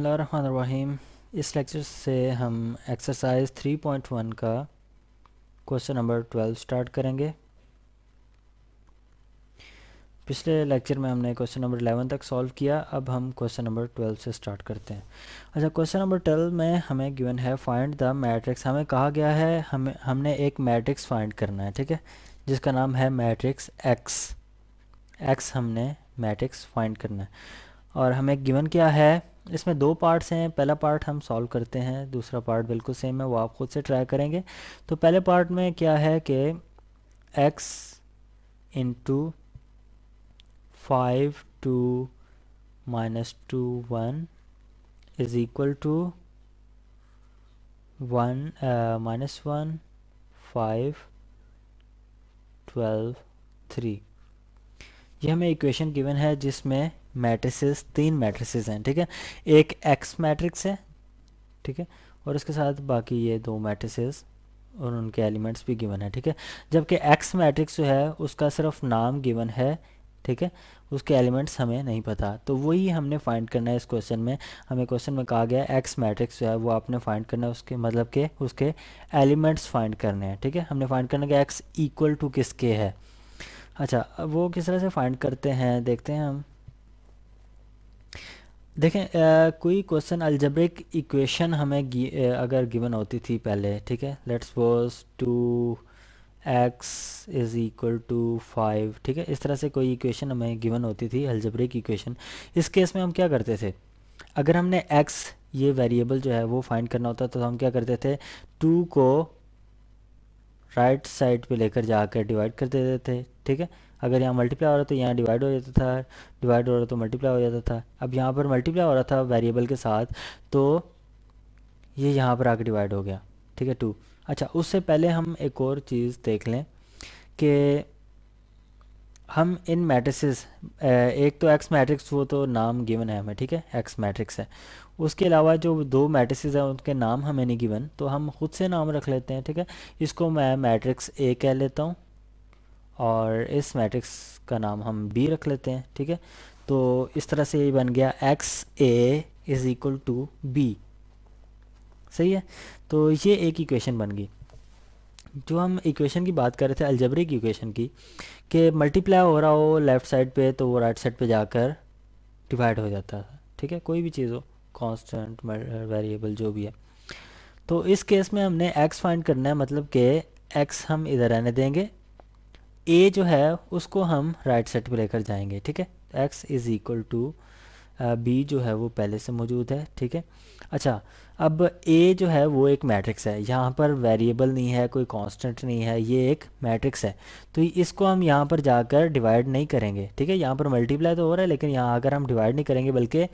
बसमीम इस लेक्चर से हम एक्सरसाइज 3.1 का क्वेश्चन नंबर 12 स्टार्ट करेंगे पिछले लेक्चर में हमने क्वेश्चन नंबर 11 तक सॉल्व किया अब हम क्वेश्चन नंबर 12 से स्टार्ट करते हैं अच्छा क्वेश्चन नंबर 12 में हमें गिवन है फाइंड द मैट्रिक्स हमें कहा गया है हमें हमने एक मैट्रिक्स फाइंड करना है ठीक है जिसका नाम है मैट्रिक्स एक्स एक्स हमने मैट्रिक्स फाइंड करना है और हमें गिवन क्या है इसमें दो पार्ट्स हैं पहला पार्ट हम सॉल्व करते हैं दूसरा पार्ट बिल्कुल सेम है वो आप खुद से ट्राई करेंगे तो पहले पार्ट में क्या है कि x into five two minus two one is equal to one minus one five twelve three ये हमें इक्वेशन गिवन है जिसमें मैट्रिसेस तीन मैट्रिसेस हैं ठीक है एक एक्स मैट्रिक्स है ठीक है और इसके साथ बाकी ये दो मैट्रिसेस और उनके एलिमेंट्स भी गिवन है ठीक है जबकि एक्स मैट्रिक्स जो है उसका सिर्फ नाम गिवन है ठीक है उसके एलिमेंट्स हमें नहीं पता तो वही हमने फाइंड करना है इस क्वेश्चन में हमें क्वेश्चन में कहा गया एक्स मैट्रिक्स जो है वो आपने फाइंड करना है उसके मतलब के उसके एलिमेंट्स फाइंड करने हैं ठीक है हमने फाइंड करना कि एक्स इक्वल टू किसके है अच्छा वो किस तरह से फाइंड करते हैं देखते हैं हम देखें आ, कोई क्वेश्चन अल्जब्रिक इक्वेशन हमें आ, अगर गिवन होती थी पहले ठीक है let's suppose two X is equal to five ठीक है इस तरह से कोई इक्वेशन हमें गिवन होती थी अल्जब्रिक इक्वेशन इस केस में हम क्या करते थे अगर हमने एक्स ये वेरिएबल जो है वो फाइंड करना होता तो हम क्या करते थे टू को राइट साइड पे लेकर जाकर डिवाइड कर देते थे ठीक है अगर यहाँ मल्टीप्लाई हो रहा तो यहाँ डिवाइड हो जाता था डिवाइड हो रहा तो मल्टीप्लाई हो जाता था अब यहाँ पर मल्टीप्लाई हो रहा था वेरिएबल के साथ तो ये यह यहाँ पर आके डिवाइड हो गया ठीक है टू अच्छा उससे पहले हम एक और चीज़ देख लें कि हम इन मैट्रिसेस एक तो एक्स मैट्रिक्स वो तो नाम गिवन है हमें ठीक है एक्स मैट्रिक्स है उसके अलावा जो दो मैट्रिसेस हैं उनके नाम हमें नहीं गिवन तो हम खुद से नाम रख लेते हैं ठीक है इसको मैं मैट्रिक्स ए कह लेता हूँ और इस मैट्रिक्स का नाम हम बी रख लेते हैं ठीक है तो इस तरह से ये बन गया X A is equal to B सही है तो ये एक इक्वेशन बन गई जो हम इक्वेशन की बात कर रहे थे की इक्वेशन की कि मल्टीप्लाई हो रहा हो लेफ़्ट साइड पे तो वो राइट साइड पे जाकर डिवाइड हो जाता है ठीक है कोई भी चीज़ हो कांस्टेंट वेरिएबल जो भी है तो इस केस में हमने एक्स फाइंड करना है मतलब कि एक्स हम इधर रहने देंगे ए जो है उसको हम राइट साइड पे लेकर जाएंगे ठीक है X is equal to B जो है वो पहले से मौजूद है ठीक है अच्छा अब ए जो है वो एक मैट्रिक्स है यहाँ पर वेरिएबल नहीं है कोई कांस्टेंट नहीं है ये एक मैट्रिक्स है तो इसको हम यहाँ पर जाकर डिवाइड नहीं करेंगे ठीक है यहाँ पर मल्टीप्लाई तो हो रहा है लेकिन यहाँ आकर हम डिवाइड नहीं करेंगे बल्कि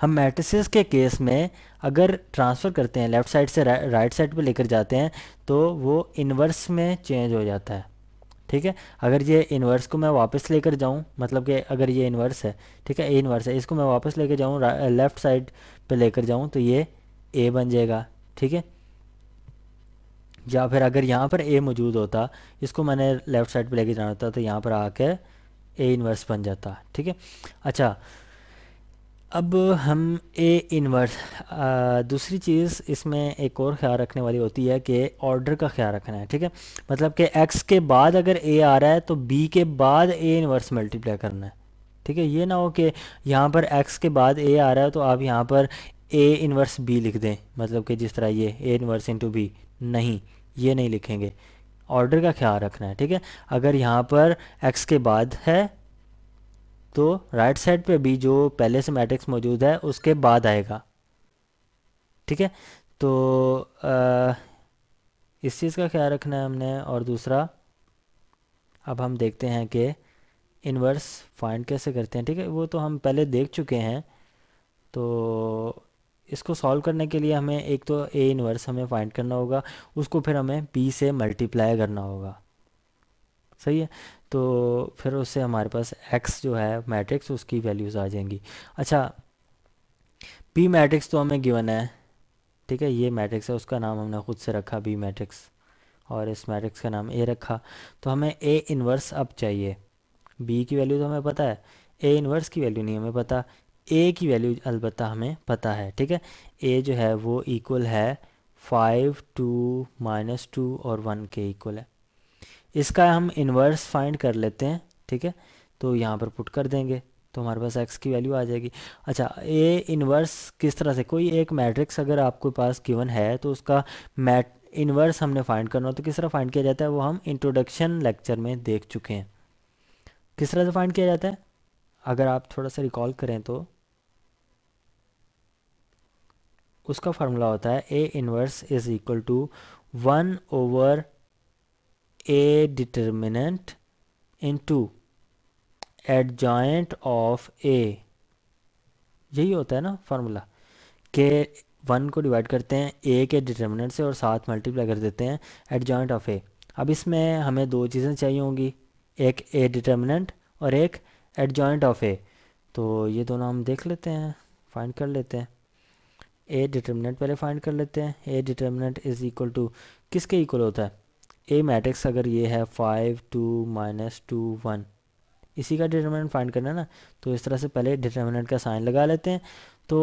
हम मैट्रिसेस के केस में अगर ट्रांसफ़र करते हैं लेफ़्ट साइड से रा, राइट साइड पर लेकर जाते हैं तो वो इन्वर्स में चेंज हो जाता है ठीक है अगर ये इन्वर्स को मैं वापस लेकर जाऊँ मतलब कि अगर ये इन्वर्स है ठीक है ए इन्वर्स है इसको मैं वापस लेकर जाऊँ लेफ़्ट साइड पे लेकर जाऊँ तो ये ए बन जाएगा ठीक है या फिर अगर यहाँ पर ए मौजूद होता इसको मैंने लेफ़्ट साइड पे लेकर जाना होता तो यहाँ पर आकर ए इन्वर्स बन जाता ठीक है अच्छा अब हम ए इनवर्स दूसरी चीज़ इसमें एक और ख्याल रखने वाली होती है कि ऑर्डर का ख्याल रखना है ठीक है मतलब कि एक्स के बाद अगर ए आ रहा है तो बी के बाद ए इनवर्स मल्टीप्लाई करना है ठीक है ये ना हो कि यहाँ पर एक्स के बाद ए आ रहा है तो आप यहाँ पर ए इनवर्स बी लिख दें मतलब कि जिस तरह ये ए इनवर्स इंटू बी नहीं ये नहीं लिखेंगे ऑर्डर का ख्याल रखना है ठीक है अगर यहाँ पर एक्स के बाद है तो राइट साइड पे भी जो पहले से मैट्रिक्स मौजूद है उसके बाद आएगा ठीक है तो आ, इस चीज़ का ख्याल रखना है हमने और दूसरा अब हम देखते हैं कि इन्वर्स फाइंड कैसे करते हैं ठीक है वो तो हम पहले देख चुके हैं तो इसको सॉल्व करने के लिए हमें एक तो ए इन्वर्स हमें फाइंड करना होगा उसको फिर हमें पी से मल्टीप्लाई करना होगा सही है तो फिर उससे हमारे पास एक्स जो है मैट्रिक्स उसकी वैल्यूज़ आ जाएंगी अच्छा पी मैट्रिक्स तो हमें गिवन है ठीक है ये मैट्रिक्स है उसका नाम हमने खुद से रखा बी मैट्रिक्स और इस मैट्रिक्स का नाम ए रखा तो हमें ए इनवर्स अब चाहिए बी की वैल्यू तो हमें पता है ए इन्वर्स की वैल्यू नहीं हमें पता ए की वैल्यू अलबत्त हमें पता है ठीक है ए जो है वो इक्वल है फाइव टू माइनस टू और वन के इक्वल है इसका हम इन्वर्स फाइंड कर लेते हैं ठीक है तो यहाँ पर पुट कर देंगे तो हमारे पास एक्स की वैल्यू आ जाएगी अच्छा ए इन्वर्स किस तरह से कोई एक मैट्रिक्स अगर आपके पास गिवन है तो उसका मैट इन्वर्स हमने फाइंड करना हो तो किस तरह फाइंड किया जाता है वो हम इंट्रोडक्शन लेक्चर में देख चुके हैं किस तरह से फाइंड किया जाता है अगर आप थोड़ा सा रिकॉल करें तो उसका फार्मूला होता है A inverse is equal to one over a determinant into adjoint of a यही होता है ना फार्मूला के वन को डिवाइड करते हैं ए के डिटर्मिनेंट से और साथ मल्टीप्लाई कर देते हैं जॉइंट ऑफ ए अब इसमें हमें दो चीज़ें चाहिए होंगी एक ए डिटर्मिनेंट और एक जॉइंट ऑफ ए तो ये दोनों हम देख लेते हैं फाइंड कर लेते हैं ए डिटर्मिनेंट पहले फाइंड कर लेते हैं A determinant is equal to किसके इक्वल होता है ए मैट्रिक्स अगर ये है five two minus two one इसी का डिटर्मिनेंट फाइंड करना है ना तो इस तरह से पहले डिटर्मिनेंट का साइन लगा लेते हैं तो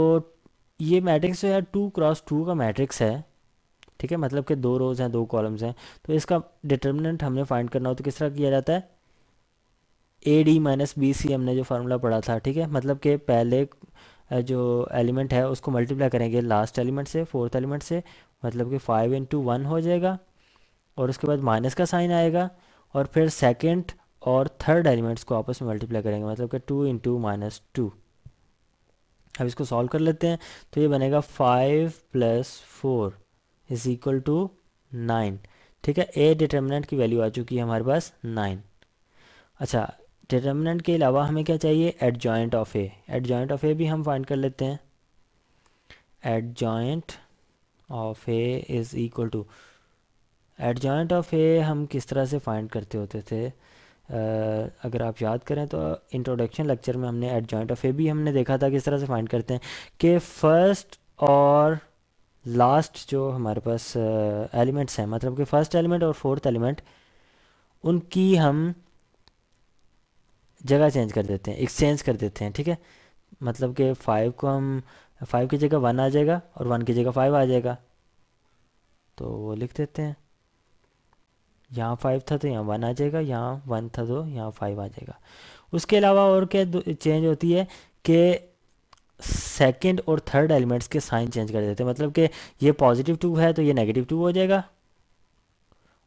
ये मैट्रिक्स जो है टू क्रॉस टू का मैट्रिक्स है ठीक है मतलब कि दो रोज़ हैं दो कॉलम्स हैं तो इसका डिटर्मिनेंट हमने फाइंड करना हो तो किस तरह किया जाता है A D minus B C हमने जो फार्मूला पढ़ा था ठीक है मतलब कि पहले जो एलिमेंट है उसको मल्टीप्लाई करेंगे लास्ट एलिमेंट से फोर्थ एलिमेंट से मतलब कि फाइव इंटू वन हो जाएगा और उसके बाद माइनस का साइन आएगा और फिर सेकेंड और थर्ड एलिमेंट्स को आपस में मल्टीप्लाई करेंगे मतलब कि टू इंटू माइनस टू अब इसको सॉल्व कर लेते हैं तो ये बनेगा five plus four is equal to nine ठीक है ए डिटर्मिनेंट की वैल्यू आ चुकी है हमारे पास नाइन अच्छा डिटर्मिनेंट के अलावा हमें क्या चाहिए adjoint of A adjoint of A भी हम फाइंड कर लेते हैं adjoint of A is equal to adjoint of A हम किस तरह से फाइंड करते होते थे अगर आप याद करें तो इंट्रोडक्शन लेक्चर में हमने एट जॉइंट ऑफ ए भी हमने देखा था किस तरह से फाइंड करते हैं कि फर्स्ट और लास्ट जो हमारे पास एलिमेंट्स हैं मतलब कि फर्स्ट एलिमेंट और फोर्थ एलिमेंट उनकी हम जगह चेंज कर देते हैं एक्सचेंज कर देते हैं ठीक है मतलब कि फाइव को हम फाइव की जगह वन आ जाएगा और वन की जगह फाइव आ जाएगा तो वो लिख देते हैं यहाँ फाइव था तो यहाँ वन आ जाएगा यहाँ वन था तो यहाँ फाइव आ जाएगा उसके अलावा और क्या चेंज होती है कि सेकेंड और थर्ड एलिमेंट्स के साइन चेंज कर देते हैं मतलब कि ये पॉजिटिव टू है तो ये नेगेटिव टू हो जाएगा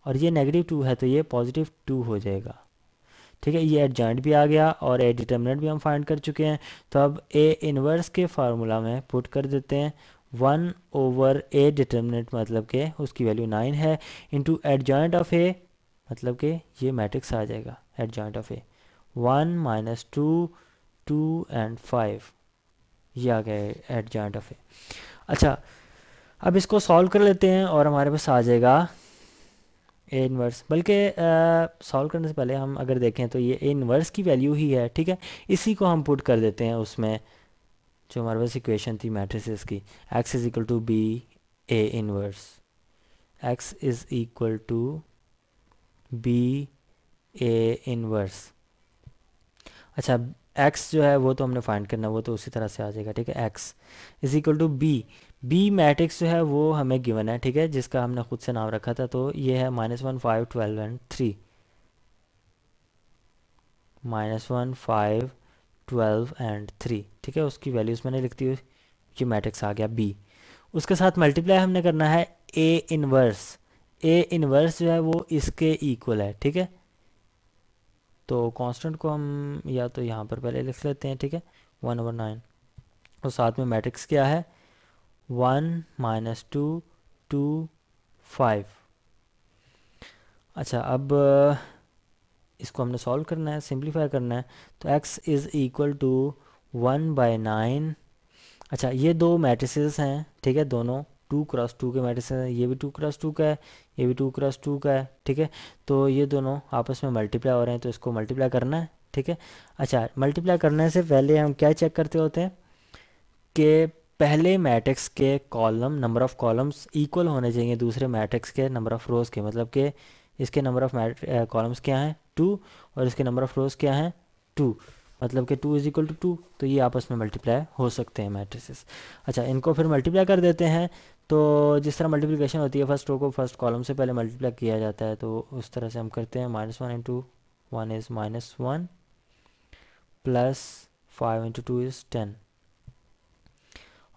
और ये नेगेटिव टू है तो ये पॉजिटिव टू हो जाएगा ठीक है ये एडजॉइंट भी आ गया और ए डिटर्मिनेंट भी हम फाइंड कर चुके हैं तो अब ए इनवर्स के फार्मूला में पुट कर देते हैं वन ओवर ए डिटर्मिनेंट मतलब के उसकी वैल्यू नाइन है into adjoint of A मतलब के ये मैट्रिक्स आ जाएगा adjoint of A one minus two two and five ये आ गया एट जॉइंट ऑफ ए अच्छा अब इसको सॉल्व कर लेते हैं और हमारे पास आ जाएगा ए इनवर्स बल्कि सॉल्व करने से पहले हम अगर देखें तो ये ए इनवर्स की वैल्यू ही है ठीक है इसी को हम पुट कर देते हैं उसमें जो हमारे पास इक्वेशन थी मैट्रिसेस की X is equal to B A inverse X is equal to B A inverse अच्छा एक्स जो है वो तो हमने फाइंड करना वो तो उसी तरह से आ जाएगा ठीक है X is equal to B B matrix जो है वो हमें गिवन है ठीक है जिसका हमने खुद से नाम रखा था तो ये है minus one five twelve and three minus one five twelve and three ठीक है उसकी वैल्यूज़ मैंने लिख दी कि मैट्रिक्स आ गया बी उसके साथ मल्टीप्लाई हमने करना है ए इनवर्स ए इनवर्स जो है वो इसके इक्वल है ठीक है तो कांस्टेंट को हम या तो यहाँ पर पहले लिख लेते हैं ठीक है वन ओवर नाइन और साथ में मैट्रिक्स क्या है one minus two two five अच्छा अब इसको हमने सॉल्व करना है सिंप्लीफाई करना है तो X is equal to one by nine अच्छा ये दो मैट्रिसेस हैं ठीक है दोनों टू क्रॉस टू के मैट्रिसेस हैं ये भी टू क्रॉस टू का है ये भी टू क्रॉस टू का है ठीक है तो ये दोनों आपस में मल्टीप्लाई हो रहे हैं तो इसको मल्टीप्लाई करना है ठीक है अच्छा मल्टीप्लाई करने से पहले हम क्या चेक करते होते हैं कि पहले मैट्रिक्स के column number of columns equal होने चाहिए दूसरे मैट्रिक्स के नंबर ऑफ़ रोज़ के मतलब के इसके नंबर ऑफ़ कॉलम्स क्या हैं टू और इसके नंबर ऑफ रोज क्या है टू मतलब कि two is equal to two तो ये आपस में मल्टीप्लाई हो सकते हैं मैट्रिसेस अच्छा इनको फिर मल्टीप्लाई कर देते हैं तो जिस तरह मल्टीप्लिकेशन होती है फर्स्ट रो को फर्स्ट कॉलम से पहले मल्टीप्लाई किया जाता है तो उस तरह से हम करते हैं minus one into one is minus one plus five into two is ten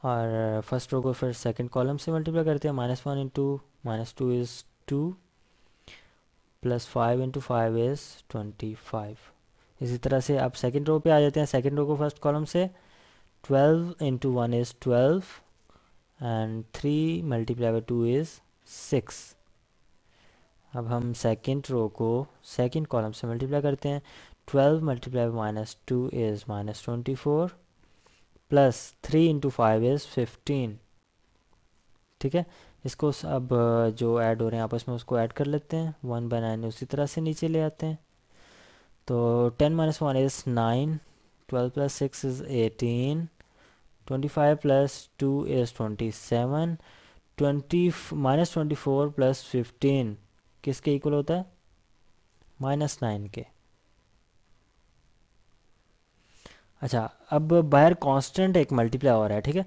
और फर्स्ट रो को फिर सेकंड कॉलम से मल्टीप्लाई करते हैं minus one into minus two is two plus five into five is twenty five इसी तरह से आप सेकेंड रो पे आ जाते हैं सेकेंड रो को फर्स्ट कॉलम से twelve into one is twelve and three multiply by two is six अब हम सेकेंड रो को सेकेंड कॉलम से मल्टीप्लाई करते हैं twelve multiply by minus two is minus twenty four plus three into five is fifteen ठीक है इसको अब जो ऐड हो रहे हैं आपस में उसको ऐड कर लेते हैं वन बाई नाइन उसी तरह से नीचे ले आते हैं तो ten minus one is nine twelve plus six is eighteen twenty five plus two is twenty seven twenty minus twenty four plus fifteen किसके इक्वल होता है माइनस नाइन के अच्छा अब बाहर कांस्टेंट एक मल्टीप्लाई हो रहा है ठीक है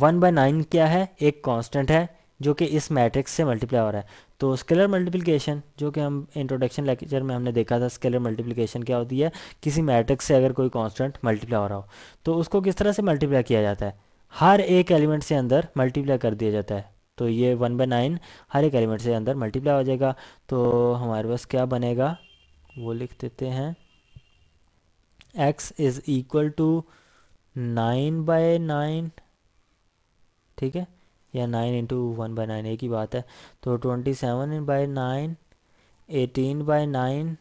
वन बाय नाइन क्या है एक कांस्टेंट है जो कि इस मैट्रिक्स से मल्टीप्लाई हो रहा है तो स्केलर मल्टीप्लिकेशन जो कि हम इंट्रोडक्शन लेक्चर में हमने देखा था स्केलर मल्टीप्लिकेशन क्या होती है किसी मैट्रिक्स से अगर कोई कांस्टेंट मल्टीप्लाई हो रहा हो तो उसको किस तरह से मल्टीप्लाई किया जाता है हर एक एलिमेंट से अंदर मल्टीप्लाई कर दिया जाता है तो ये वन बाई नाइन हर एक एलिमेंट से अंदर मल्टीप्लाई हो जाएगा तो हमारे पास क्या बनेगा वो लिख देते हैं X is equal to nine by nine ठीक है या nine into one by nine एक ही बात है तो twenty seven by nine eighteen by nine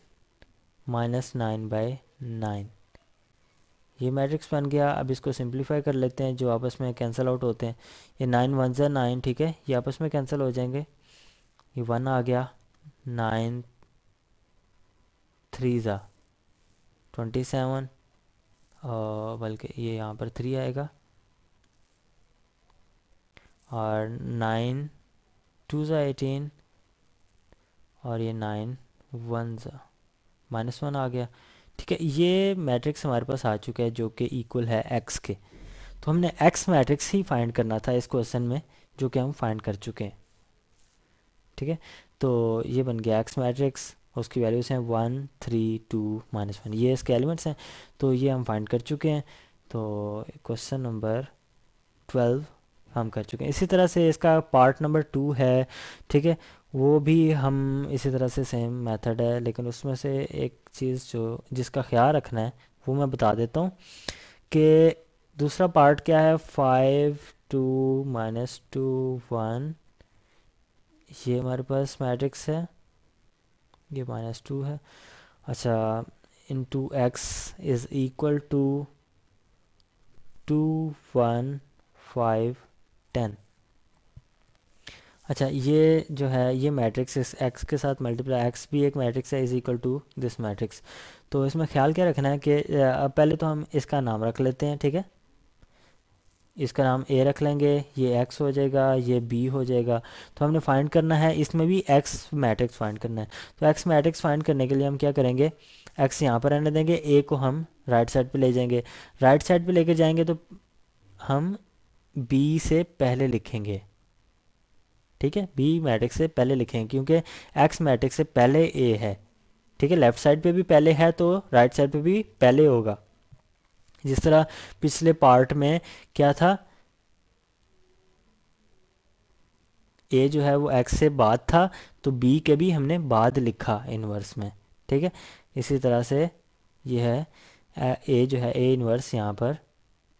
minus nine by nine ये मैट्रिक्स बन गया अब इसको सिंप्लीफाई कर लेते हैं जो आपस में कैंसिल आउट होते हैं ये नाइन वन ज़ा नाइन ठीक है ये आपस में कैंसिल हो जाएंगे ये वन आ गया नाइन थ्री ज़ा ट्वेंटी सेवन बल्कि ये यहाँ पर थ्री आएगा और नाइन टू ज़ा एटीन और ये नाइन वन ज़ा माइनस वन आ गया ठीक है ये मैट्रिक्स हमारे पास आ चुका है जो कि इक्वल है एक्स के तो हमने एक्स मैट्रिक्स ही फाइंड करना था इस क्वेश्चन में जो कि हम फाइंड कर चुके हैं ठीक है तो ये बन गया एक्स मैट्रिक्स उसकी वैल्यूज़ हैं one three two minus one ये इसके एलिमेंट्स हैं तो ये हम फाइंड कर चुके हैं तो क्वेश्चन नंबर ट्वेल्व हम कर चुके हैं इसी तरह से इसका पार्ट नंबर टू है ठीक है वो भी हम इसी तरह से सेम मेथड है लेकिन उसमें से एक चीज़ जो जिसका ख्याल रखना है वो मैं बता देता हूँ कि दूसरा पार्ट क्या है five two minus two one ये हमारे पास मैट्रिक्स है ये माइनस टू है अच्छा into X is equal to two one five ten अच्छा ये जो है ये मैट्रिक्स एक्स के साथ मल्टीप्लाई एक्स भी एक मैट्रिक्स है is equal to this matrix तो इसमें ख्याल क्या रखना है कि पहले तो हम इसका नाम रख लेते हैं ठीक है इसका नाम ए रख लेंगे ये एक्स हो जाएगा ये बी हो जाएगा तो हमने फाइंड करना है इसमें भी एक्स मैट्रिक्स फाइंड करना है तो एक्स मैट्रिक्स फाइंड करने के लिए हम क्या करेंगे एक्स यहाँ पर रहने देंगे ए को हम राइट साइड पर ले जाएंगे राइट साइड पर लेके जाएंगे तो हम बी से पहले लिखेंगे ठीक है बी मैट्रिक्स से पहले लिखेंगे क्योंकि एक्स मैट्रिक्स से पहले ए है ठीक है लेफ्ट साइड पे भी पहले है तो राइट साइड पे भी पहले होगा जिस तरह पिछले पार्ट में क्या था ए जो है वो एक्स से बाद था तो बी के भी हमने बाद लिखा इनवर्स में ठीक है इसी तरह से यह है ए जो है ए इनवर्स यहाँ पर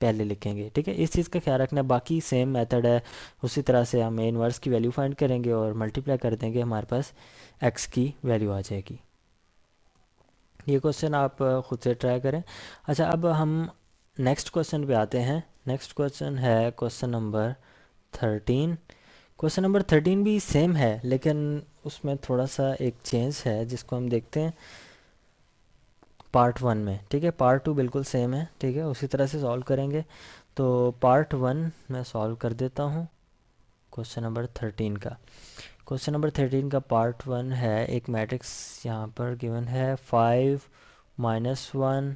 पहले लिखेंगे ठीक है इस चीज़ का ख्याल रखना बाकी सेम मेथड है उसी तरह से हम इनवर्स की वैल्यू फाइंड करेंगे और मल्टीप्लाई कर देंगे हमारे पास एक्स की वैल्यू आ जाएगी ये क्वेश्चन आप ख़ुद से ट्राई करें अच्छा अब हम नेक्स्ट क्वेश्चन पे आते हैं नेक्स्ट क्वेश्चन है question number thirteen question number thirteen भी सेम है लेकिन उसमें थोड़ा सा एक चेंज है जिसको हम देखते हैं पार्ट वन में ठीक है पार्ट टू बिल्कुल सेम है ठीक है उसी तरह से सॉल्व करेंगे तो पार्ट वन मैं सॉल्व कर देता हूँ क्वेश्चन नंबर थर्टीन का क्वेश्चन नंबर थर्टीन का पार्ट वन है एक मैट्रिक्स यहाँ पर गिवन है five minus one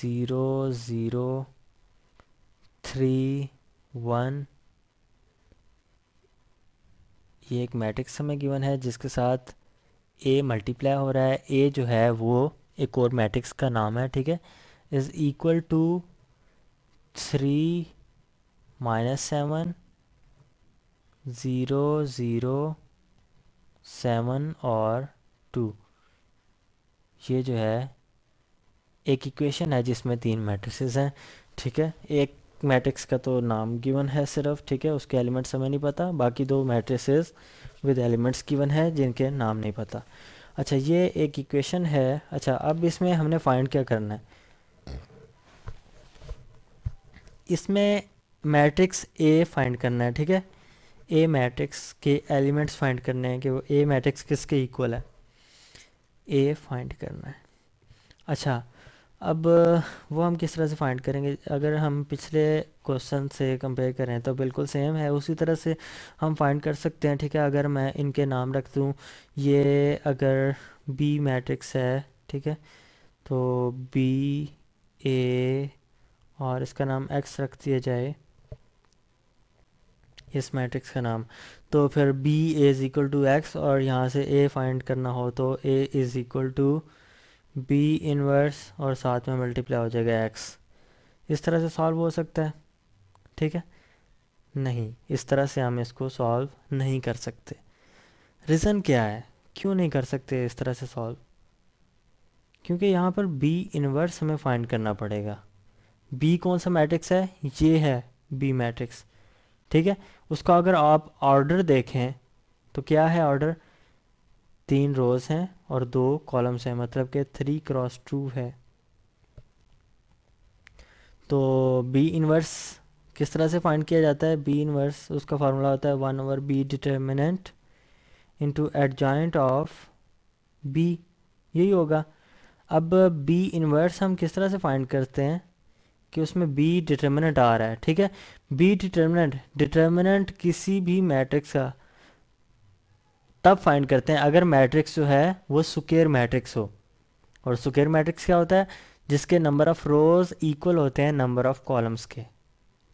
zero zero three one ये एक मैट्रिक्स हमें गिवन है जिसके साथ ए मल्टीप्लाई हो रहा है ए जो है वो एक और मैट्रिक्स का नाम है ठीक है is equal to three minus seven zero zero seven और टू ये जो है एक इक्वेशन है जिसमें तीन मैट्रिक्सेस हैं ठीक है एक मैट्रिक्स का तो नाम गिवन है सिर्फ ठीक है उसके एलिमेंट्स हमें नहीं पता बाकी दो मैट्रिसेस विद एलिमेंट्स गिवन है जिनके नाम नहीं पता अच्छा ये एक इक्वेशन है अच्छा अब इसमें हमने फाइंड क्या करना है इसमें मैट्रिक्स ए फाइंड करना है ठीक है ए मैट्रिक्स के एलिमेंट्स फाइंड करने हैं कि वो ए मैट्रिक्स किसके इक्वल है ए फाइंड करना है अच्छा अब वो हम किस तरह से फाइंड करेंगे अगर हम पिछले क्वेश्चन से कंपेयर करें तो बिल्कुल सेम है उसी तरह से हम फाइंड कर सकते हैं ठीक है अगर मैं इनके नाम रख दूँ ये अगर बी मैट्रिक्स है ठीक है तो बी ए और इसका नाम एक्स रख दिया जाए इस मैट्रिक्स का नाम तो फिर B is equal to X और यहाँ से ए फाइंड करना हो तो A is equal to B inverse और साथ में मल्टीप्लाई हो जाएगा एक्स इस तरह से सॉल्व हो सकता है ठीक है नहीं इस तरह से हम इसको सॉल्व नहीं कर सकते रीज़न क्या है क्यों नहीं कर सकते इस तरह से सॉल्व क्योंकि यहाँ पर बी इनवर्स हमें फाइंड करना पड़ेगा बी कौन सा मैट्रिक्स है ये है बी मैट्रिक्स ठीक है उसका अगर आप ऑर्डर देखें तो क्या है ऑर्डर तीन रोज हैं और दो कॉलम्स हैं मतलब के थ्री क्रॉस टू है तो बी इनवर्स किस तरह से फाइंड किया जाता है बी इनवर्स उसका फार्मूला होता है one over B determinant into adjoint of B यही होगा अब बी इनवर्स हम किस तरह से फाइंड करते हैं कि उसमें बी डिटर्मिनेंट आ रहा है ठीक है बी डिटर्मिनेंट डिटर्मिनेंट किसी भी मैट्रिक्स का तब फाइंड करते हैं अगर मैट्रिक्स जो है वो सुकेर मैट्रिक्स हो और सुकेर मैट्रिक्स क्या होता है जिसके नंबर ऑफ रोज इक्वल होते हैं नंबर ऑफ कॉलम्स के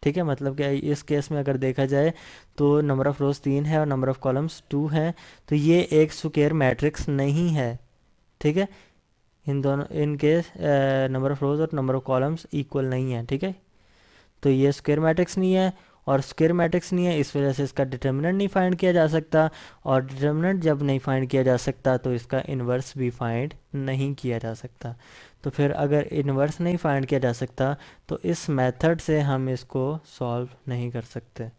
ठीक है मतलब कि इस केस में अगर देखा जाए तो नंबर ऑफ रोज तीन है और नंबर ऑफ कॉलम्स टू है तो ये एक सुकेर मैट्रिक्स नहीं है ठीक है इन दोनों इनके नंबर ऑफ रोज और नंबर ऑफ कॉलम्स इक्वल नहीं है ठीक है तो ये स्क्वेयर मैट्रिक्स नहीं है और स्केयर मैट्रिक्स नहीं है इस वजह से इसका डिटर्मिनेंट नहीं फाइंड किया जा सकता और डिटर्मिनेंट जब नहीं फाइंड किया जा सकता तो इसका इन्वर्स भी फाइंड नहीं किया जा सकता तो फिर अगर इन्वर्स नहीं फाइंड किया जा सकता तो इस मेथड से हम इसको सॉल्व नहीं कर सकते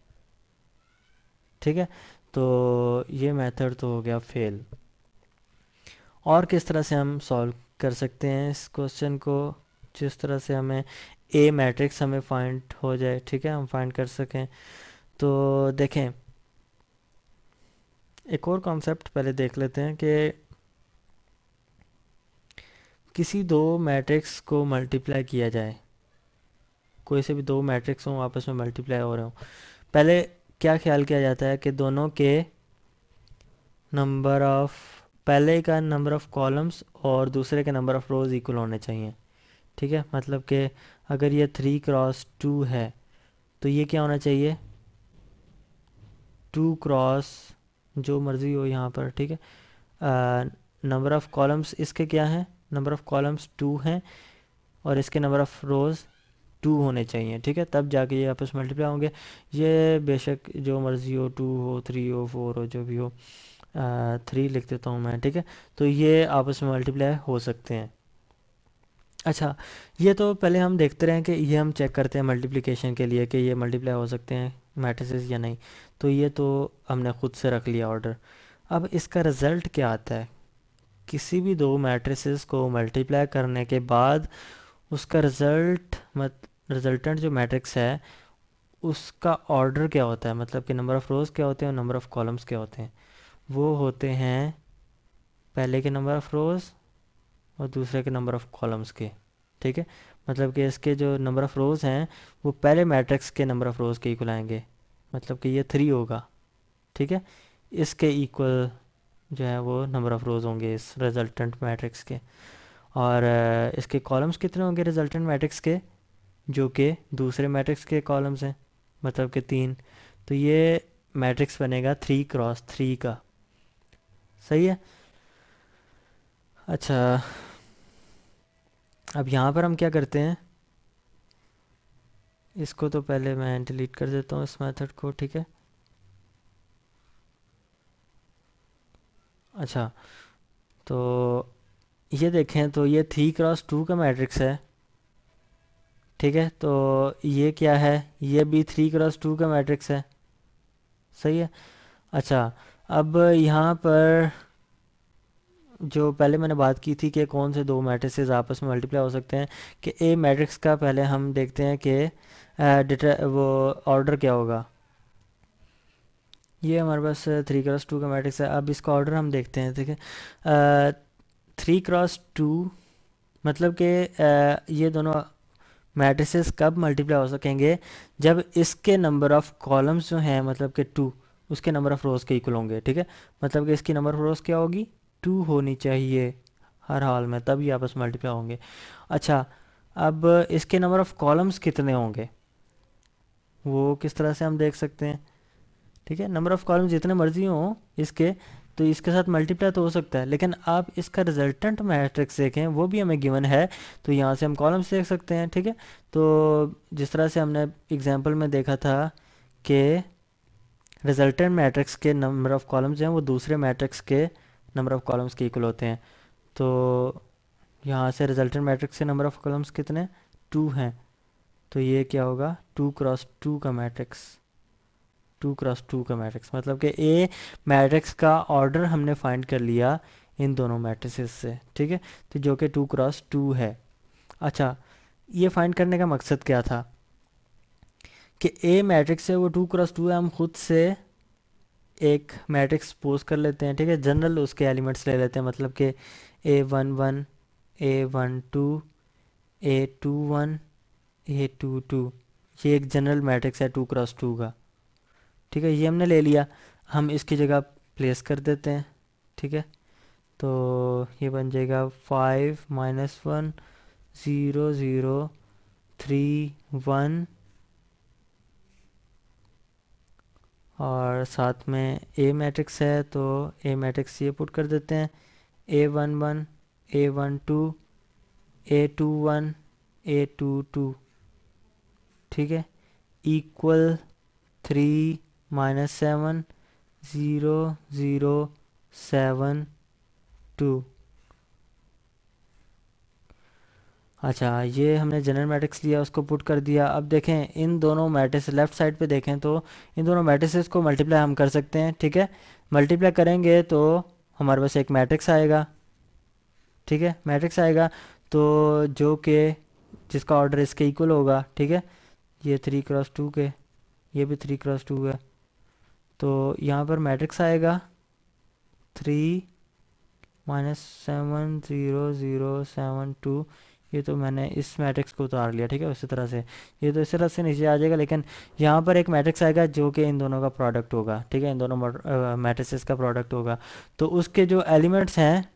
ठीक है तो ये मेथड तो हो गया फेल और किस तरह से हम सॉल्व कर सकते हैं इस क्वेश्चन को जिस तरह से हमें ए मैट्रिक्स हमें फाइंड हो जाए ठीक है हम फाइंड कर सकें तो देखें एक और कॉन्सेप्ट पहले देख लेते हैं कि किसी दो मैट्रिक्स को मल्टीप्लाई किया जाए कोई से भी दो मैट्रिक्स हों आपस में मल्टीप्लाई हो रहे हों पहले क्या ख्याल किया जाता है कि दोनों के नंबर ऑफ़ पहले का नंबर ऑफ़ कॉलम्स और दूसरे के नंबर ऑफ़ रोज़ इक्वल होने चाहिए ठीक है मतलब कि अगर ये थ्री क्रॉस टू है तो ये क्या होना चाहिए टू क्रॉस जो मर्ज़ी हो यहाँ पर ठीक है नंबर ऑफ़ कॉलम्स इसके क्या हैं नंबर ऑफ़ कॉलम्स टू हैं और इसके नंबर ऑफ़ रोज़ टू होने चाहिए ठीक है तब जाके ये आपस मल्टीप्लाई होंगे ये बेशक जो मर्ज़ी हो टू हो थ्री हो फोर हो जो भी हो थ्री लिख देता हूँ मैं ठीक है तो ये आपस में मल्टीप्लाई हो सकते हैं अच्छा ये तो पहले हम देखते रहें कि ये हम चेक करते हैं मल्टीप्लिकेशन के लिए कि ये मल्टीप्लाई हो सकते हैं मैट्रिसेस या नहीं तो ये तो हमने खुद से रख लिया ऑर्डर अब इसका रिज़ल्ट क्या आता है किसी भी दो मैट्रिसेस को मल्टीप्लाई करने के बाद उसका रिज़ल्ट मत रिजल्टेंट जो मैट्रिक्स है उसका ऑर्डर क्या होता है मतलब कि नंबर ऑफ़ रोज़ क्या होते हैं और नंबर ऑफ़ कॉलम्स क्या होते हैं वो होते हैं पहले के नंबर ऑफ़ रोज़ और दूसरे के नंबर ऑफ़ कॉलम्स के ठीक है मतलब कि इसके जो नंबर ऑफ़ रोज़ हैं वो पहले मैट्रिक्स के नंबर ऑफ़ रोज़ के इक्वल आएंगे मतलब कि ये थ्री होगा ठीक है इसके इक्वल जो है वो नंबर ऑफ़ रोज़ होंगे इस रिजल्टेंट मैट्रिक्स के और इसके कॉलम्स कितने होंगे रिजल्टेंट मैट्रिक्स के जो कि दूसरे मैट्रिक्स के कॉलम्स हैं मतलब कि तीन तो ये मैट्रिक्स बनेगा थ्री क्रॉस थ्री का सही है अच्छा अब यहाँ पर हम क्या करते हैं इसको तो पहले मैं डिलीट कर देता हूँ इस मेथड को ठीक है अच्छा तो ये देखें तो ये थ्री क्रॉस टू का मैट्रिक्स है ठीक है तो ये क्या है ये भी थ्री क्रॉस टू का मैट्रिक्स है सही है अच्छा अब यहाँ पर जो पहले मैंने बात की थी कि कौन से दो मैट्रिक्सेज आपस में मल्टीप्लाई हो सकते हैं कि ए मैट्रिक्स का पहले हम देखते हैं कि वो ऑर्डर क्या होगा ये हमारे पास थ्री क्रॉस टू का मैट्रिक्स है अब इसका ऑर्डर हम देखते हैं ठीक है थ्री क्रॉस टू मतलब कि ये दोनों मैट्रिसेस कब मल्टीप्लाई हो सकेंगे जब इसके नंबर ऑफ़ कॉलम्स जो हैं मतलब कि टू उसके नंबर ऑफ़ रोज़ के इक्वल होंगे ठीक है मतलब कि इसकी नंबर ऑफ़ रोज़ क्या होगी टू होनी चाहिए हर हाल में तभी आपस मल्टीप्लाई होंगे अच्छा अब इसके नंबर ऑफ़ कॉलम्स कितने होंगे वो किस तरह से हम देख सकते हैं ठीक है नंबर ऑफ़ कॉलम जितने मर्जी हों इसके तो इसके साथ मल्टीप्लाई तो हो सकता है लेकिन आप इसका रिजल्टेंट मैट्रिक्स देखें वो भी हमें गिवन है तो यहाँ से हम कॉलम्स देख सकते हैं ठीक है तो जिस तरह से हमने एग्जाम्पल में देखा था कि रिजल्टेंट मैट्रिक्स के नंबर ऑफ़ कॉलम्स हैं वो दूसरे मैट्रिक्स के नंबर ऑफ़ कॉलम्स के इक्वल होते हैं तो यहाँ से रिजल्टेंट मैट्रिक्स से नंबर ऑफ़ कॉलम्स कितने टू हैं तो ये क्या होगा टू क्रॉस टू का मैट्रिक्स टू क्रॉस टू का मैट्रिक्स मतलब कि ए मैट्रिक्स का ऑर्डर हमने फाइंड कर लिया इन दोनों मैट्रिसेस से ठीक है तो जो कि टू क्रॉस टू है अच्छा ये फाइंड करने का मकसद क्या था कि ए मैट्रिक्स है वो टू क्रॉस टू है हम खुद से एक मैट्रिक्स पोज कर लेते हैं ठीक है जनरल उसके एलिमेंट्स ले लेते हैं मतलब कि A one one A one two A two one A two two ये एक जनरल मैट्रिक्स है टू क्रॉस टू का ठीक है ये हमने ले लिया हम इसकी जगह प्लेस कर देते हैं ठीक है तो ये बन जाएगा five minus one zero zero three one और साथ में ए मैट्रिक्स है तो ए मैट्रिक्स ये पुट कर देते हैं A one one A one two A two one A two two ठीक है equal three minus seven zero zero seven two अच्छा ये हमने जनरल मैट्रिक्स लिया उसको पुट कर दिया अब देखें इन दोनों मैट्रिक्स लेफ्ट साइड पे देखें तो इन दोनों मैट्रिक्स को मल्टीप्लाई हम कर सकते हैं ठीक है मल्टीप्लाई करेंगे तो हमारे पास एक मैट्रिक्स आएगा ठीक है मैट्रिक्स आएगा तो जो कि जिसका ऑर्डर इसके इक्वल होगा ठीक है ये थ्री क्रॉस टू के ये भी थ्री क्रॉस टू है तो यहाँ पर मैट्रिक्स आएगा three minus seven zero zero seven two ये तो मैंने इस मैट्रिक्स को उतार लिया ठीक है उसी तरह से ये तो इस तरह से नीचे आ जाएगा लेकिन यहाँ पर एक मैट्रिक्स आएगा जो कि इन दोनों का प्रोडक्ट होगा ठीक है इन दोनों मैट्रिक्स का प्रोडक्ट होगा तो उसके जो एलिमेंट्स हैं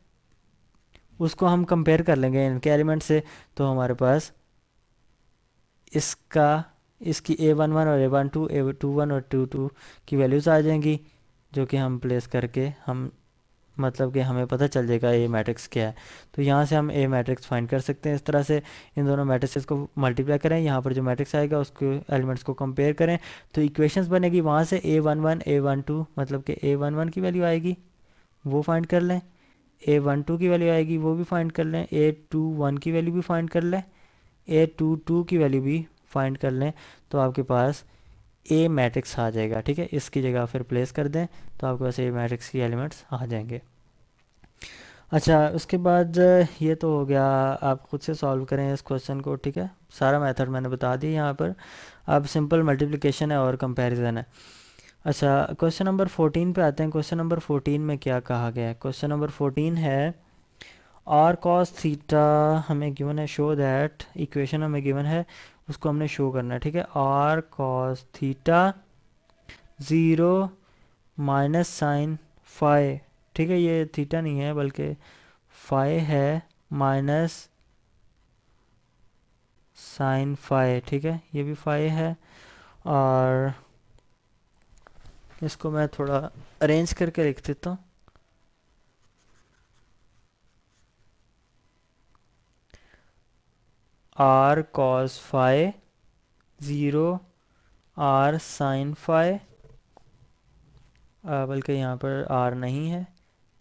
उसको हम कंपेयर कर लेंगे इनके एलिमेंट से तो हमारे पास इसका इसकी ए वन वन और A one two A two one और टू टू की वैल्यूज़ आ जाएंगी जो कि हम प्लेस करके हम मतलब कि हमें पता चल जाएगा ए मैट्रिक्स क्या है तो यहाँ से हम ए मैट्रिक्स फाइंड कर सकते हैं इस तरह से इन दोनों मैट्रिक्स को मल्टीप्लाई करें यहाँ पर जो मैट्रिक्स आएगा उसके एलिमेंट्स को कंपेयर करें तो इक्वेशंस बनेगी वहाँ से A one one A one two मतलब कि ए वन वन की वैल्यू आएगी वो फाइंड कर लें ए वन टू की वैल्यू आएगी वो भी फाइंड कर लें ए टू वन की वैल्यू भी फाइंड कर लें ए टू टू की वैल्यू भी फाइंड कर लें तो आपके पास ए मैट्रिक्स आ जाएगा ठीक है इसकी जगह फिर प्लेस कर दें तो आपके पास ए मैट्रिक्स की एलिमेंट्स आ जाएंगे अच्छा उसके बाद ये तो हो गया आप खुद से सॉल्व करें इस क्वेश्चन को ठीक है सारा मेथड मैंने बता दिया यहाँ पर अब सिंपल मल्टीप्लिकेशन है और कंपैरिजन है अच्छा क्वेश्चन नंबर फोर्टीन पे आते हैं क्वेश्चन नंबर फोर्टीन में क्या कहा गया है क्वेश्चन नंबर फोर्टीन है आर कॉस थीटा हमें गिवन है शो दैट इक्वेशन हमें गिवन है उसको हमने शो करना है ठीक है R cos theta zero minus sine five ठीक है ये थीटा नहीं है बल्कि फाइव है माइनस साइन फाइव ठीक है ये भी फाइव है और इसको मैं थोड़ा अरेंज करके लिख देता हूँ r cos phi 0 r sin phi बल्कि यहाँ पर r नहीं है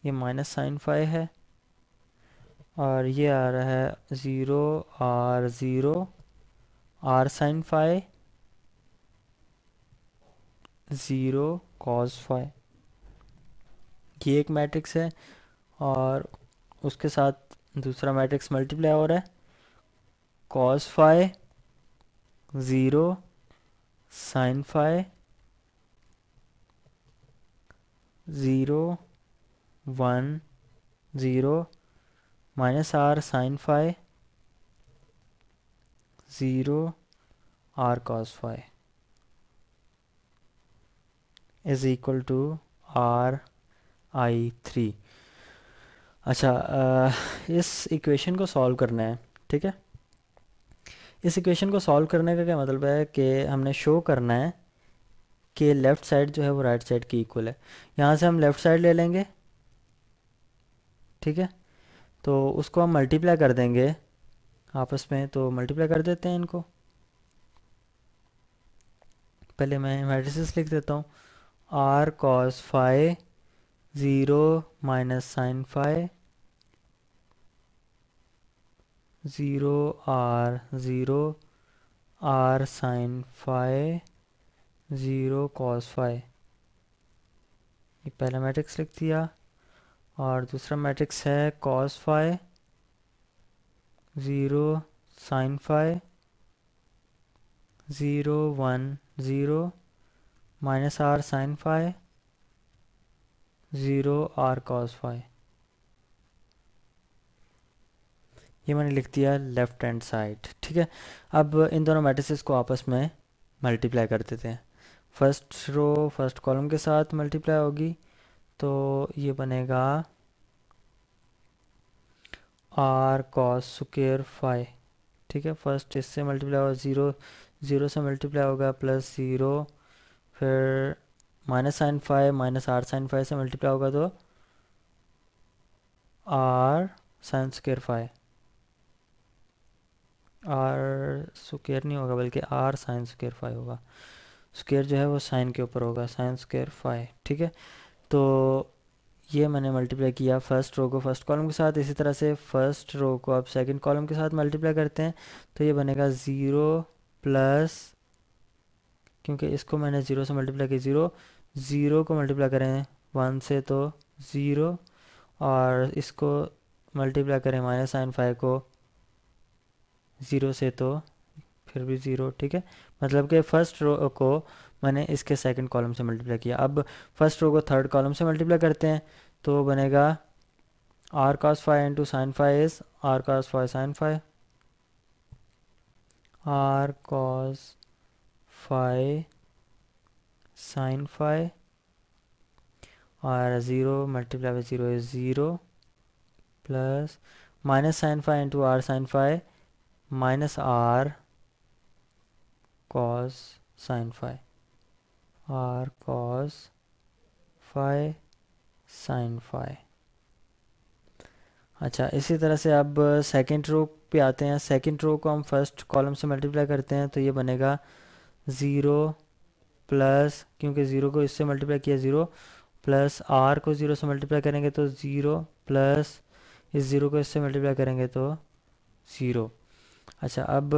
ये माइनस साइन फाइ है और ये आ रहा है zero R zero R sine phi zero cos five ये एक मैट्रिक्स है और उसके साथ दूसरा मैट्रिक्स मल्टीप्लाई हो रहा है cos phi zero sine phi zero one zero minus R sine phi zero R cos phi is equal to R I three अच्छा इस इक्वेशन को सॉल्व करना है ठीक है इस इक्वेशन को सॉल्व करने का क्या मतलब है कि हमने शो करना है कि लेफ़्ट साइड जो है वो राइट right साइड की इक्वल है यहाँ से हम लेफ़्ट साइड ले लेंगे ठीक है तो उसको हम मल्टीप्लाई कर देंगे आपस में तो मल्टीप्लाई कर देते हैं इनको पहले मैं मेट्रिस लिख देता हूँ R cos five zero minus sine five zero R zero R sine phi zero cos phi ये पहला मैट्रिक्स लिख दिया और दूसरा मैट्रिक्स है cos phi zero sine phi zero one zero minus R sine phi zero R cos phi ये मैंने लिख दिया लेफ्ट हैंड साइड ठीक है अब इन दोनों मेट्रिसेस को आपस में मल्टीप्लाई कर देते हैं फर्स्ट रो फर्स्ट कॉलम के साथ मल्टीप्लाई होगी तो ये बनेगा आर कॉस स्क्र फाइव ठीक है फर्स्ट इससे मल्टीप्लाई होगा ज़ीरो ज़ीरो से मल्टीप्लाई होगा प्लस ज़ीरो फिर minus sine five minus R sine five से मल्टीप्लाई होगा तो R sine square five R square नहीं होगा बल्कि आर साइन स्क्र फाइव होगा स्क्र जो है वो साइन के ऊपर होगा साइन स्क्र फाइव ठीक है तो ये मैंने मल्टीप्लाई किया फर्स्ट रो को फर्स्ट कॉलम के साथ इसी तरह से फर्स्ट रो को आप सेकंड कॉलम के साथ मल्टीप्लाई करते हैं तो ये बनेगा ज़ीरो प्लस क्योंकि इसको मैंने ज़ीरो से मल्टीप्लाई किया ज़ीरो ज़ीरो को मल्टीप्लाई करें वन से तो ज़ीरो और इसको मल्टीप्लाई करें माइनस साइन फाइव को ज़ीरो से तो फिर भी ज़ीरो ठीक है मतलब कि फर्स्ट रो को मैंने इसके सेकंड कॉलम से मल्टीप्लाई किया अब फर्स्ट रो को थर्ड कॉलम से मल्टीप्लाई करते हैं तो बनेगा R cos five into sine five is R cos five sine five R cos five sine five और zero multiply by zero is zero plus minus sine five into R sine five minus R cos sine five R cos five sine five अच्छा इसी तरह से अब second row पे आते हैं second row को हम फर्स्ट कॉलम से मल्टीप्लाई करते हैं तो ये बनेगा ज़ीरो प्लस क्योंकि ज़ीरो को इससे मल्टीप्लाई किया ज़ीरो प्लस आर को ज़ीरो से मल्टीप्लाई करेंगे तो ज़ीरो प्लस इस ज़ीरो को इससे मल्टीप्लाई करेंगे तो ज़ीरो अच्छा अब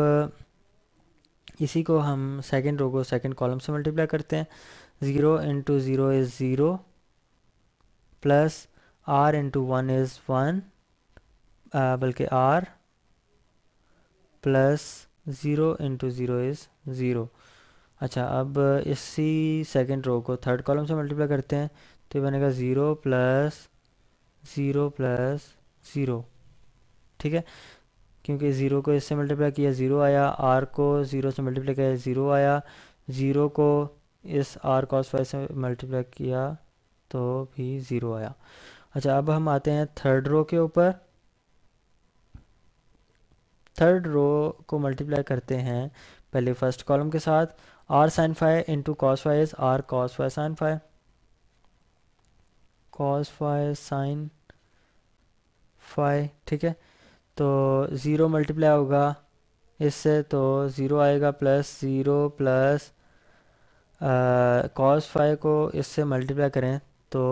इसी को हम सेकेंड रो को सेकेंड कॉलम से मल्टीप्लाई करते हैं zero into zero is zero plus R into one is one बल्कि R plus zero into zero is zero अच्छा अब इसी सेकेंड रो को थर्ड कॉलम से मल्टीप्लाई करते हैं तो बनेगा zero plus zero plus zero ठीक है क्योंकि ज़ीरो को इससे मल्टीप्लाई किया ज़ीरो आया आर को ज़ीरो से मल्टीप्लाई किया ज़ीरो आया ज़ीरो को इस आर कॉस वाई से मल्टीप्लाई किया तो भी ज़ीरो आया अच्छा अब हम आते हैं थर्ड रो के ऊपर थर्ड रो को मल्टीप्लाई करते हैं पहले फर्स्ट कॉलम के साथ R sine five into cos five is R cos five sine five cos five sine five ठीक है तो ज़ीरो मल्टीप्लाई होगा इससे तो ज़ीरो आएगा plus zero plus cos five को इससे मल्टीप्लाई करें तो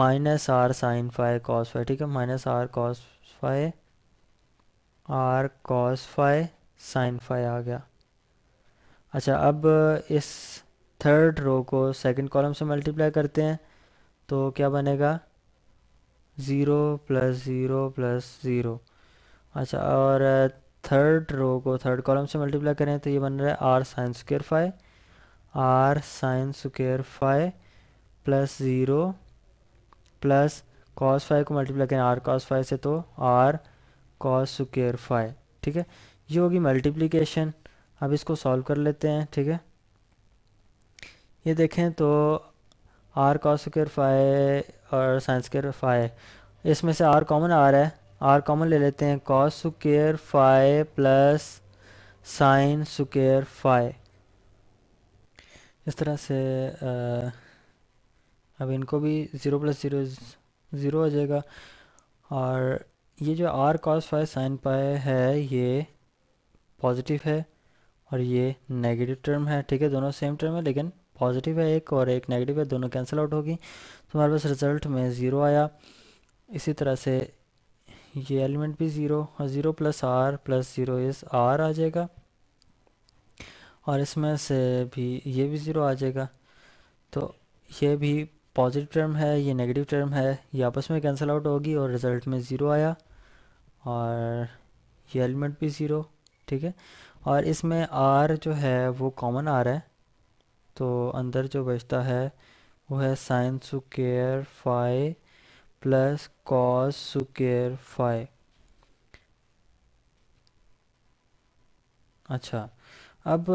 minus R sine five cos five ठीक है minus R cos five R cos five sine five आ गया अच्छा अब इस थर्ड रो को सेकंड कॉलम से मल्टीप्लाई करते हैं तो क्या बनेगा zero plus zero plus zero अच्छा और थर्ड uh, रो को थर्ड कॉलम से मल्टीप्लाई करें तो ये बन रहा है R sine square five R sine square five plus zero plus cos five को मल्टीप्लाई करें आर कॉस फाइव से तो आर कॉस स्क्र फाइव ठीक है ये होगी मल्टीप्लिकेशन अब इसको सॉल्व कर लेते हैं ठीक है ये देखें तो आर कॉस स्क्र फाइव और साइंस स्क्र फाइव इसमें से आर कॉमन आ रहा है आर कॉमन ले लेते हैं cos square five plus sine square five इस तरह से आ, अब इनको भी ज़ीरो प्लस ज़ीरो ज़ीरो हो जाएगा और ये जो are cos five sine pi है ये पॉजिटिव है और ये नेगेटिव टर्म है ठीक है दोनों सेम टर्म है लेकिन पॉजिटिव है एक और एक नेगेटिव है दोनों कैंसिल आउट होगी तो हमारे पास रिजल्ट में ज़ीरो आया इसी तरह से ये एलिमेंट भी ज़ीरो और zero plus R plus zero इस आर आ जाएगा और इसमें से भी ये भी ज़ीरो आ जाएगा तो ये भी पॉजिटिव टर्म है ये नेगेटिव टर्म है ये आपस में कैंसिल आउट होगी और रिज़ल्ट में ज़ीरो आया और ये एलिमेंट भी ज़ीरो ठीक है और इसमें आर जो है वो कॉमन आ रहा है तो अंदर जो बचता है वो है sine square five plus cos square five अच्छा अब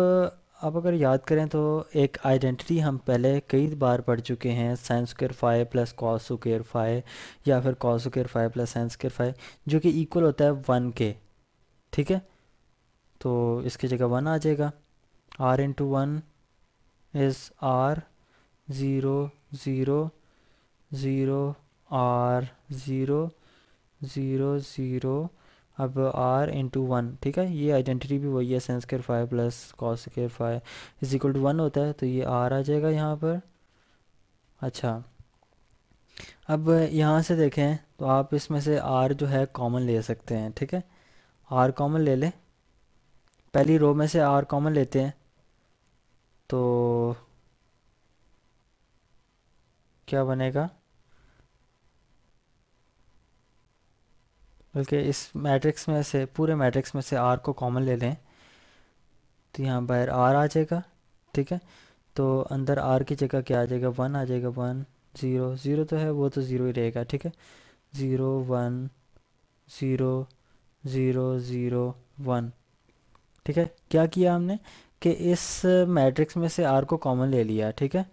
अब अगर याद करें तो एक आइडेंटिटी हम पहले कई बार पढ़ चुके हैं sine square five plus cos square five या फिर cos square five plus sine square five जो कि इक्वल होता है वन के ठीक है तो इसकी जगह वन आ जाएगा R into one is R zero zero zero R zero zero zero अब आर इंटू वन ठीक है ये आइडेंटिटी भी वही है sine square five plus cos square five is equal to one होता है तो ये आर आ जाएगा यहाँ पर अच्छा अब यहाँ से देखें तो आप इसमें से आर जो है कॉमन ले सकते हैं ठीक है आर कॉमन ले लें पहली रो में से आर कॉमन लेते हैं तो क्या बनेगा बल्कि इस मैट्रिक्स में से पूरे मैट्रिक्स में से आर को कॉमन ले लें तो यहाँ बाहर आर आ जाएगा ठीक है तो अंदर आर की जगह क्या आ जाएगा वन आ जाएगा वन ज़ीरो ज़ीरो तो है वो तो ज़ीरो ही रहेगा ठीक है zero one zero zero zero one ठीक है क्या किया हमने कि इस मैट्रिक्स में से आर को कॉमन ले लिया ठीक है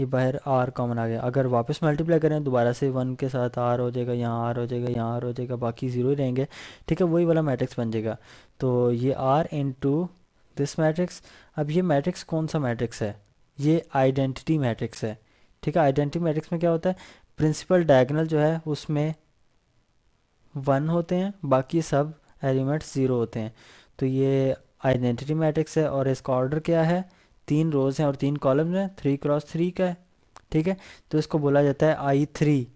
ये बाहर आर कॉमन आ गया अगर वापस मल्टीप्लाई करें दोबारा से वन के साथ आर हो जाएगा यहाँ आर हो जाएगा यहाँ आर हो जाएगा बाकी ज़ीरो ही रहेंगे ठीक है वही वाला मैट्रिक्स बन जाएगा तो ये R into this matrix अब ये मैट्रिक्स कौन सा मैट्रिक्स है ये आइडेंटिटी मैट्रिक्स है ठीक है आइडेंटिटी मैट्रिक्स में क्या होता है प्रिंसिपल डायगनल जो है उसमें वन होते हैं बाकी सब एलिमेंट्स ज़ीरो होते हैं तो ये आइडेंटिटी मैट्रिक्स है और इसका ऑर्डर क्या है तीन रोज हैं और तीन कॉलम्स हैं थ्री क्रॉस थ्री का है ठीक है तो इसको बोला जाता है आई थ्री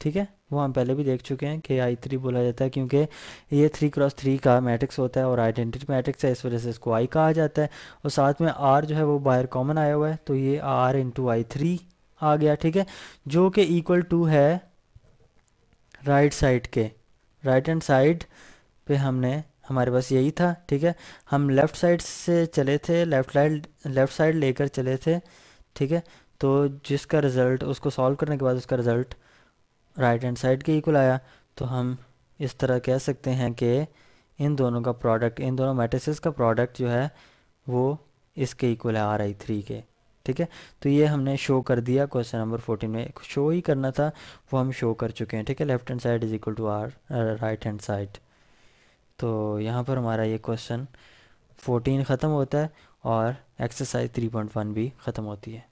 ठीक है वो हम पहले भी देख चुके हैं कि आई थ्री बोला जाता है क्योंकि ये थ्री क्रॉस थ्री का मैट्रिक्स होता है और आइडेंटिटी मैट्रिक्स है इस वजह से इसको आई कहा जाता है और साथ में आर जो है वो बाहर कॉमन आया हुआ है तो ये आर इंटू आई थ्री आ गया ठीक है जो कि इक्वल टू है राइट साइड के राइट हैंड साइड पे हमने हमारे पास यही था ठीक है हम लेफ़्ट साइड से चले थे लेफ़्ट साइड लेफ़्ट साइड लेकर चले थे ठीक है तो जिसका रिज़ल्ट उसको सॉल्व करने के बाद उसका रिज़ल्ट राइट हैंड साइड के इक्वल आया तो हम इस तरह कह सकते हैं कि इन दोनों का प्रोडक्ट इन दोनों मैट्रिसेस का प्रोडक्ट जो है वो इसके इक्वल है आर आई थ्री के ठीक है तो ये हमने शो कर दिया क्वेश्चन नंबर फोर्टीन में शो ही करना था वो हम शो कर चुके हैं ठीक है left hand side is equal to R right hand side तो यहाँ पर हमारा ये क्वेश्चन 14 ख़त्म होता है और एक्सरसाइज 3.1 भी ख़त्म होती है